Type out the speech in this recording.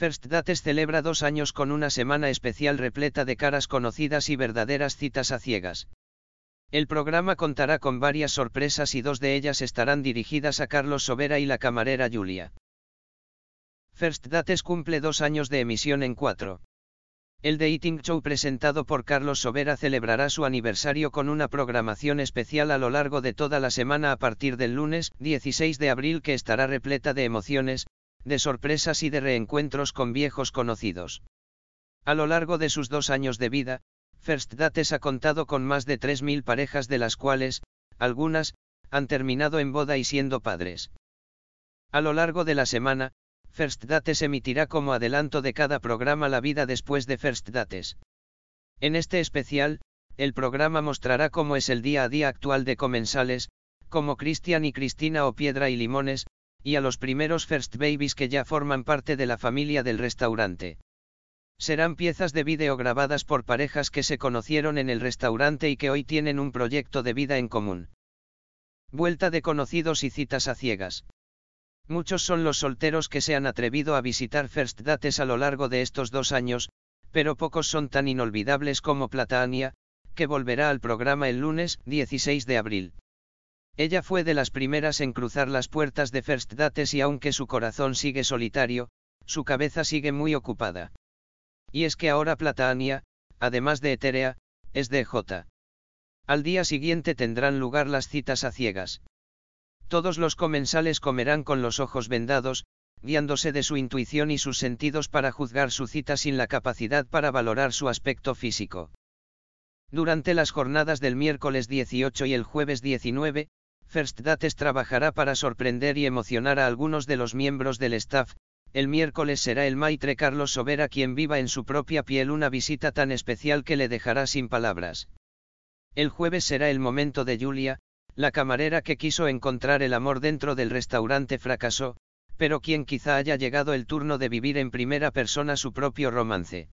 First Dates celebra dos años con una semana especial repleta de caras conocidas y verdaderas citas a ciegas. El programa contará con varias sorpresas y dos de ellas estarán dirigidas a Carlos Sobera y la camarera Julia. First Dates cumple dos años de emisión en cuatro. El Dating Show presentado por Carlos Sobera celebrará su aniversario con una programación especial a lo largo de toda la semana a partir del lunes 16 de abril que estará repleta de emociones, de sorpresas y de reencuentros con viejos conocidos. A lo largo de sus dos años de vida, First Dates ha contado con más de 3.000 parejas de las cuales, algunas, han terminado en boda y siendo padres. A lo largo de la semana, First Dates emitirá como adelanto de cada programa la vida después de First Dates. En este especial, el programa mostrará cómo es el día a día actual de comensales, como Cristian y Cristina o Piedra y Limones, y a los primeros First Babies que ya forman parte de la familia del restaurante. Serán piezas de vídeo grabadas por parejas que se conocieron en el restaurante y que hoy tienen un proyecto de vida en común. Vuelta de conocidos y citas a ciegas. Muchos son los solteros que se han atrevido a visitar First Dates a lo largo de estos dos años, pero pocos son tan inolvidables como Platania, que volverá al programa el lunes 16 de abril. Ella fue de las primeras en cruzar las puertas de First Dates y aunque su corazón sigue solitario, su cabeza sigue muy ocupada. Y es que ahora Platania, además de Eterea, es de J. Al día siguiente tendrán lugar las citas a ciegas. Todos los comensales comerán con los ojos vendados, guiándose de su intuición y sus sentidos para juzgar su cita sin la capacidad para valorar su aspecto físico. Durante las jornadas del miércoles 18 y el jueves 19, First Dates trabajará para sorprender y emocionar a algunos de los miembros del staff, el miércoles será el maitre Carlos Sobera quien viva en su propia piel una visita tan especial que le dejará sin palabras. El jueves será el momento de Julia, la camarera que quiso encontrar el amor dentro del restaurante fracasó, pero quien quizá haya llegado el turno de vivir en primera persona su propio romance.